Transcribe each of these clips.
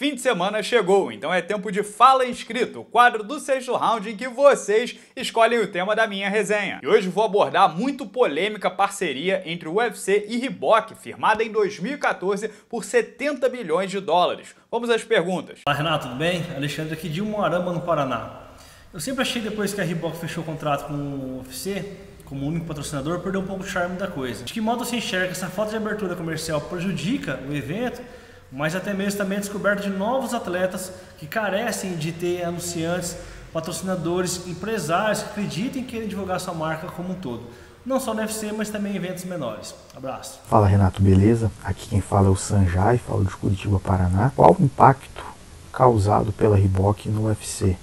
Fim de semana chegou, então é tempo de Fala Inscrito, o quadro do sexto round em que vocês escolhem o tema da minha resenha. E hoje vou abordar muito polêmica parceria entre o UFC e Reebok, firmada em 2014 por 70 milhões de dólares. Vamos às perguntas. Olá Renato, tudo bem? Alexandre aqui de Moarama, no Paraná. Eu sempre achei depois que a Reebok fechou o contrato com o UFC, como único patrocinador, perdeu um pouco o charme da coisa. De que modo se enxerga que essa falta de abertura comercial prejudica o evento mas até mesmo também a é descoberta de novos atletas que carecem de ter anunciantes, patrocinadores, empresários que acreditem que querer divulgar sua marca como um todo. Não só no UFC, mas também em eventos menores. Abraço. Fala Renato, beleza? Aqui quem fala é o Sanjay, falo de Curitiba, Paraná. Qual o impacto causado pela Riboc no UFC?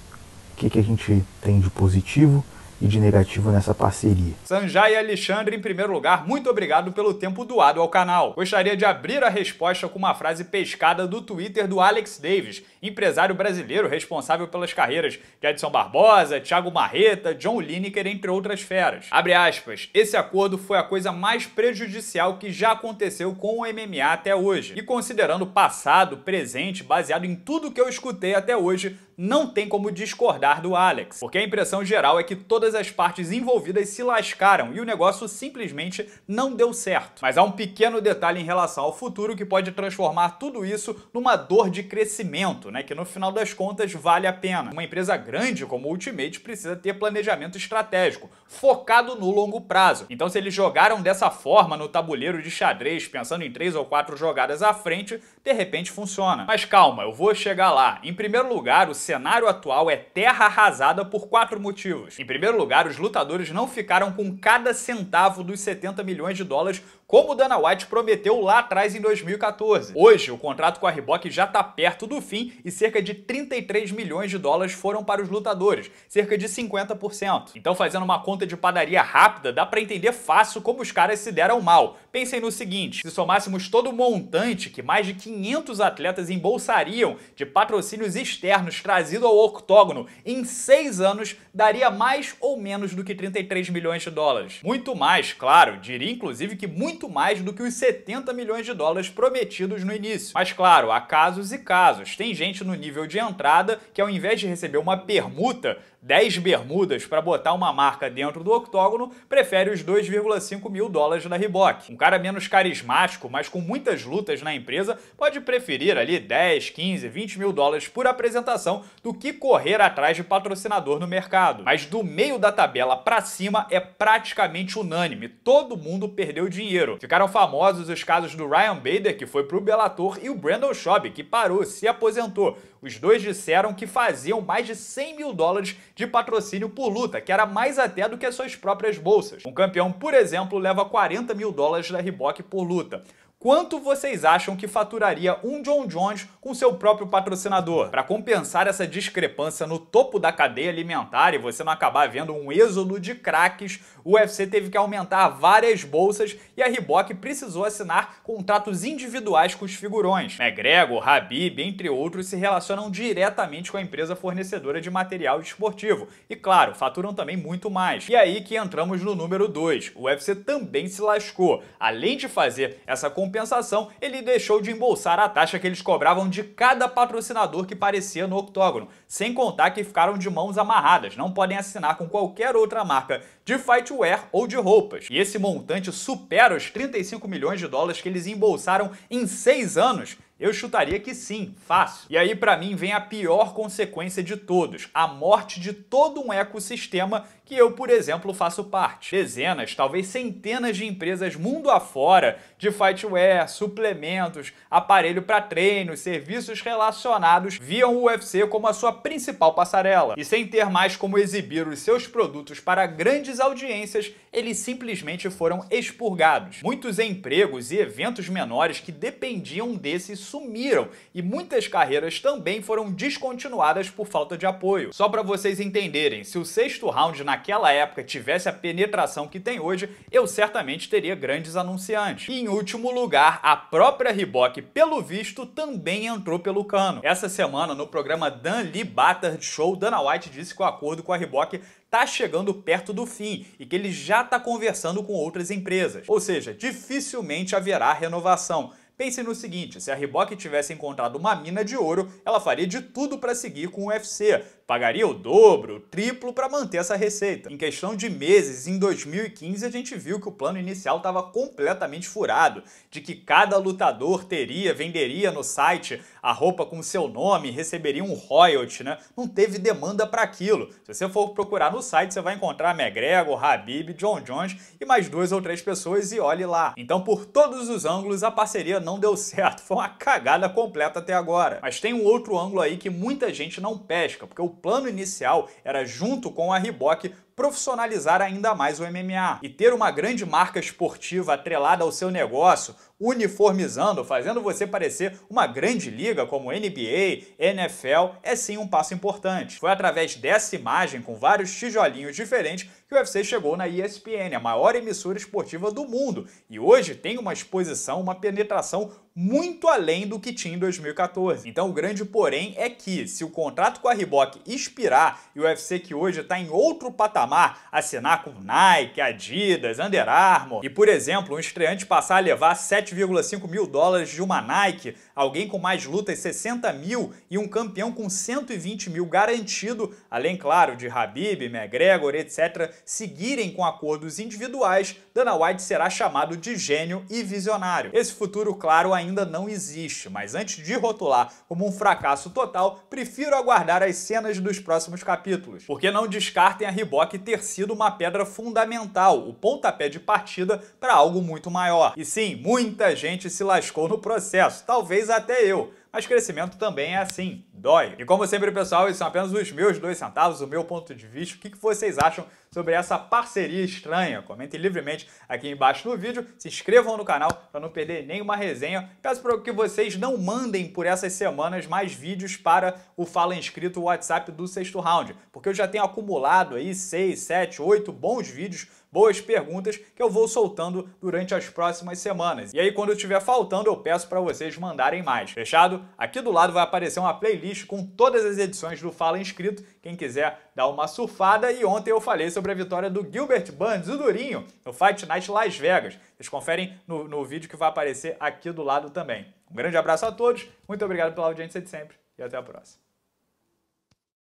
O que, que a gente tem de positivo? e de negativo nessa parceria. Sanjay e Alexandre, em primeiro lugar, muito obrigado pelo tempo doado ao canal. Gostaria de abrir a resposta com uma frase pescada do Twitter do Alex Davis, empresário brasileiro responsável pelas carreiras de Edson Barbosa, Thiago Marreta, John Lineker, entre outras feras. Abre aspas, esse acordo foi a coisa mais prejudicial que já aconteceu com o MMA até hoje. E considerando passado, presente, baseado em tudo que eu escutei até hoje, não tem como discordar do Alex, porque a impressão geral é que todas as partes envolvidas se lascaram e o negócio simplesmente não deu certo. Mas há um pequeno detalhe em relação ao futuro que pode transformar tudo isso numa dor de crescimento, né, que no final das contas vale a pena. Uma empresa grande como Ultimate precisa ter planejamento estratégico, focado no longo prazo. Então se eles jogaram dessa forma no tabuleiro de xadrez, pensando em três ou quatro jogadas à frente, de repente funciona. Mas calma, eu vou chegar lá. Em primeiro lugar, o cenário atual é terra arrasada por quatro motivos. Em primeiro lugar, os lutadores não ficaram com cada centavo dos 70 milhões de dólares como Dana White prometeu lá atrás em 2014. Hoje, o contrato com a Reebok já está perto do fim e cerca de 33 milhões de dólares foram para os lutadores, cerca de 50%. Então, fazendo uma conta de padaria rápida, dá para entender fácil como os caras se deram mal. Pensem no seguinte, se somássemos todo o montante que mais de 500 atletas embolsariam de patrocínios externos trazidos trazido ao octógono em seis anos daria mais ou menos do que 33 milhões de dólares. Muito mais, claro, diria inclusive que muito mais do que os 70 milhões de dólares prometidos no início. Mas claro, há casos e casos. Tem gente no nível de entrada que ao invés de receber uma permuta, 10 bermudas para botar uma marca dentro do octógono, prefere os 2,5 mil dólares da Reebok. Um cara menos carismático, mas com muitas lutas na empresa, pode preferir ali 10, 15, 20 mil dólares por apresentação do que correr atrás de patrocinador no mercado. Mas do meio da tabela para cima é praticamente unânime, todo mundo perdeu dinheiro. Ficaram famosos os casos do Ryan Bader, que foi pro Bellator, e o Brandon Schaub, que parou, se aposentou. Os dois disseram que faziam mais de 100 mil dólares de patrocínio por luta, que era mais até do que as suas próprias bolsas. Um campeão, por exemplo, leva 40 mil dólares da Reebok por luta. Quanto vocês acham que faturaria um John Jones com seu próprio patrocinador? Para compensar essa discrepância no topo da cadeia alimentar e você não acabar vendo um êxodo de craques, o UFC teve que aumentar várias bolsas e a Reebok precisou assinar contratos individuais com os figurões. McGregor, Habib, entre outros, se relacionam diretamente com a empresa fornecedora de material esportivo e, claro, faturam também muito mais. E é aí que entramos no número 2. O UFC também se lascou. Além de fazer essa compensação, compensação, ele deixou de embolsar a taxa que eles cobravam de cada patrocinador que parecia no octógono, sem contar que ficaram de mãos amarradas, não podem assinar com qualquer outra marca de fightwear ou de roupas. E esse montante supera os 35 milhões de dólares que eles embolsaram em seis anos eu chutaria que sim, fácil. E aí para mim vem a pior consequência de todos, a morte de todo um ecossistema que eu, por exemplo, faço parte. Dezenas, talvez centenas de empresas mundo afora de fightwear, suplementos, aparelho para treino, serviços relacionados viam o UFC como a sua principal passarela. E sem ter mais como exibir os seus produtos para grandes audiências, eles simplesmente foram expurgados. Muitos empregos e eventos menores que dependiam desse sumiram e muitas carreiras também foram descontinuadas por falta de apoio. Só para vocês entenderem, se o sexto round naquela época tivesse a penetração que tem hoje, eu certamente teria grandes anunciantes. E em último lugar, a própria Reebok, pelo visto, também entrou pelo cano. Essa semana, no programa Dan Lee Battard Show, Dana White disse que o acordo com a Reebok tá chegando perto do fim e que ele já está conversando com outras empresas. Ou seja, dificilmente haverá renovação Pense no seguinte, se a Reebok tivesse encontrado uma mina de ouro, ela faria de tudo para seguir com o UFC, pagaria o dobro, o triplo para manter essa receita. Em questão de meses, em 2015 a gente viu que o plano inicial estava completamente furado, de que cada lutador teria, venderia no site a roupa com seu nome, receberia um royalty, né? Não teve demanda para aquilo. Se você for procurar no site, você vai encontrar McGregor, Habib, John Jones e mais duas ou três pessoas e olhe lá. Então, por todos os ângulos, a parceria não deu certo. Foi uma cagada completa até agora. Mas tem um outro ângulo aí que muita gente não pesca, porque o plano inicial era, junto com a Reebok, profissionalizar ainda mais o MMA e ter uma grande marca esportiva atrelada ao seu negócio, uniformizando, fazendo você parecer uma grande liga como NBA, NFL, é sim um passo importante. Foi através dessa imagem com vários tijolinhos diferentes que o UFC chegou na ESPN, a maior emissora esportiva do mundo, e hoje tem uma exposição, uma penetração muito além do que tinha em 2014. Então o grande porém é que, se o contrato com a Reebok expirar e o UFC que hoje está em outro patamar patamar assinar com Nike, Adidas, Under Armour e, por exemplo, um estreante passar a levar 7,5 mil dólares de uma Nike, alguém com mais lutas 60 mil e um campeão com 120 mil garantido, além, claro, de Habib, McGregor, etc., seguirem com acordos individuais, Dana White será chamado de gênio e visionário. Esse futuro, claro, ainda não existe, mas antes de rotular como um fracasso total, prefiro aguardar as cenas dos próximos capítulos, porque não descartem a Reebok ter sido uma pedra fundamental, o pontapé de partida para algo muito maior. E sim, muita gente se lascou no processo, talvez até eu, mas crescimento também é assim dói. E como sempre, pessoal, esses são apenas os meus dois centavos, o meu ponto de vista. O que vocês acham sobre essa parceria estranha? Comentem livremente aqui embaixo no vídeo, se inscrevam no canal para não perder nenhuma resenha. Peço para que vocês não mandem por essas semanas mais vídeos para o Fala Inscrito WhatsApp do sexto round, porque eu já tenho acumulado aí seis, sete, oito bons vídeos boas perguntas que eu vou soltando durante as próximas semanas. E aí quando estiver faltando, eu peço para vocês mandarem mais. Fechado? Aqui do lado vai aparecer uma playlist playlist com todas as edições do Fala Inscrito. Quem quiser dar uma surfada. E ontem eu falei sobre a vitória do Gilbert Burns, o Durinho, no Fight Night Las Vegas. Vocês conferem no, no vídeo que vai aparecer aqui do lado também. Um grande abraço a todos, muito obrigado pela audiência de sempre e até a próxima.